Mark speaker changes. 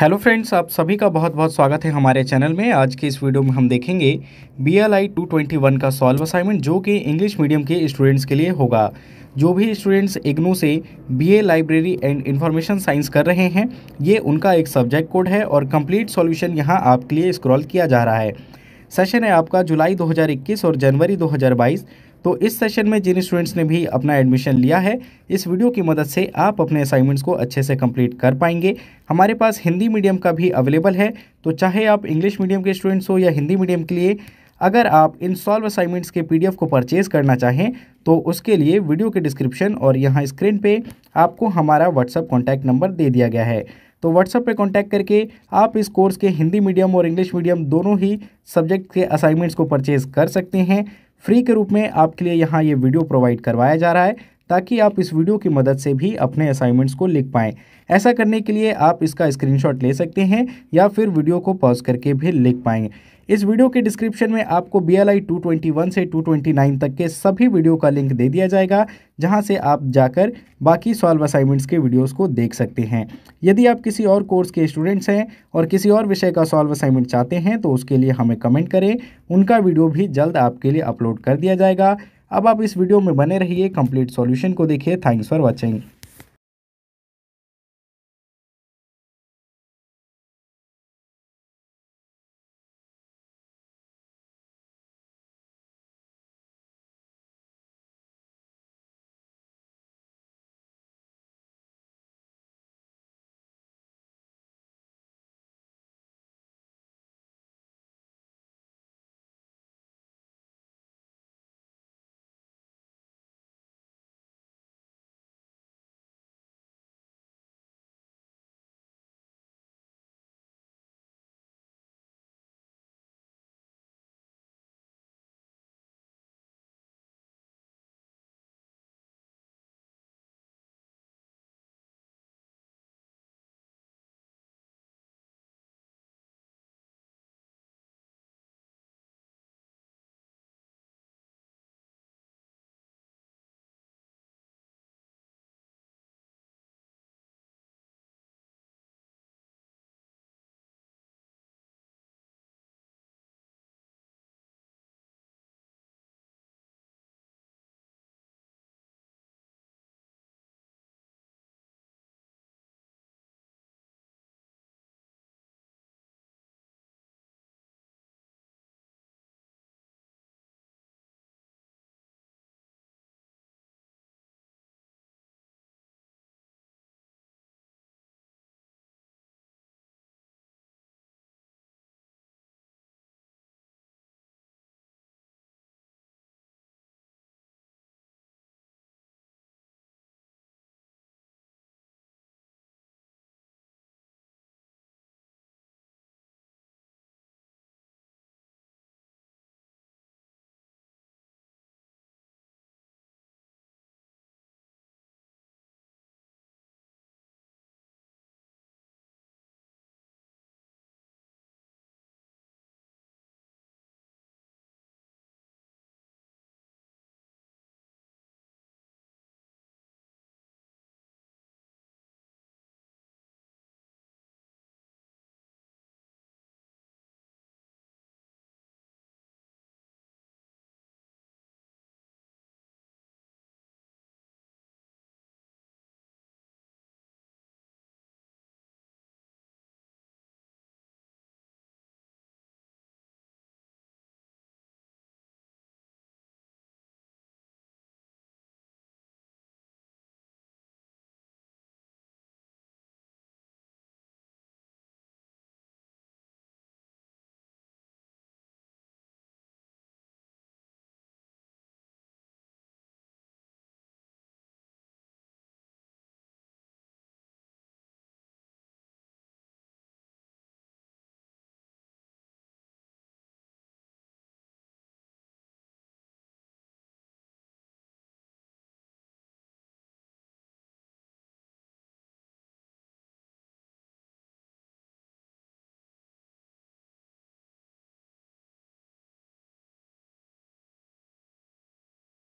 Speaker 1: hello friends आप सभी का बहुत बहुत स्वागत है हमारे चैनल में आज के इस वीडियो में हम देखेंगे B L I two twenty one का सॉल्व असाइनमेंट जो कि इंग्लिश मीडियम के स्टूडेंट्स के लिए होगा जो भी स्टूडेंट्स इग्नू से BA library and information science कर रहे हैं ये उनका एक सब्जेक्ट कोड है और कंप्लीट सॉल्यूशन यहाँ आपके लिए स्क्रॉल किया जा रहा है सेशन है आपका जुलाई 2021 और जनवरी 2022 तो इस सेशन में जिन स्टूडेंट्स ने भी अपना एडमिशन लिया है इस वीडियो की मदद से आप अपने असाइनमेंट्स को अच्छे से कंप्लीट कर पाएंगे हमारे पास हिंदी मीडियम का भी अवेलेबल है तो चाहे आप इंग्लिश मीडियम के स्टूडेंट्स हो या हिंदी मीडियम के लिए अगर आप इन सॉल्व असाइनमेंट्स के पी को परचेज़ करना चाहें तो उसके लिए वीडियो के डिस्क्रिप्शन और यहाँ स्क्रीन पर आपको हमारा व्हाट्सअप कॉन्टैक्ट नंबर दे दिया गया है तो व्हाट्सअप पे कांटेक्ट करके आप इस कोर्स के हिंदी मीडियम और इंग्लिश मीडियम दोनों ही सब्जेक्ट के असाइनमेंट्स को परचेज़ कर सकते हैं फ्री के रूप में आपके लिए यहाँ ये वीडियो प्रोवाइड करवाया जा रहा है ताकि आप इस वीडियो की मदद से भी अपने असाइनमेंट्स को लिख पाएँ ऐसा करने के लिए आप इसका स्क्रीनशॉट ले सकते हैं या फिर वीडियो को पॉज करके भी लिख पाएंगे इस वीडियो के डिस्क्रिप्शन में आपको B L I two twenty one से टू ट्वेंटी नाइन तक के सभी वीडियो का लिंक दे दिया जाएगा जहां से आप जाकर बाकी सॉल्व असाइनमेंट्स के वीडियोस को देख सकते हैं यदि आप किसी और कोर्स के स्टूडेंट्स हैं और किसी और विषय का सॉल्व असाइनमेंट चाहते हैं तो उसके लिए हमें कमेंट करें उनका वीडियो भी जल्द आपके लिए अपलोड कर दिया जाएगा अब आप इस वीडियो में बने रहिए कंप्लीट सॉल्यूशन को देखिए थैंक्स फॉर वॉचिंग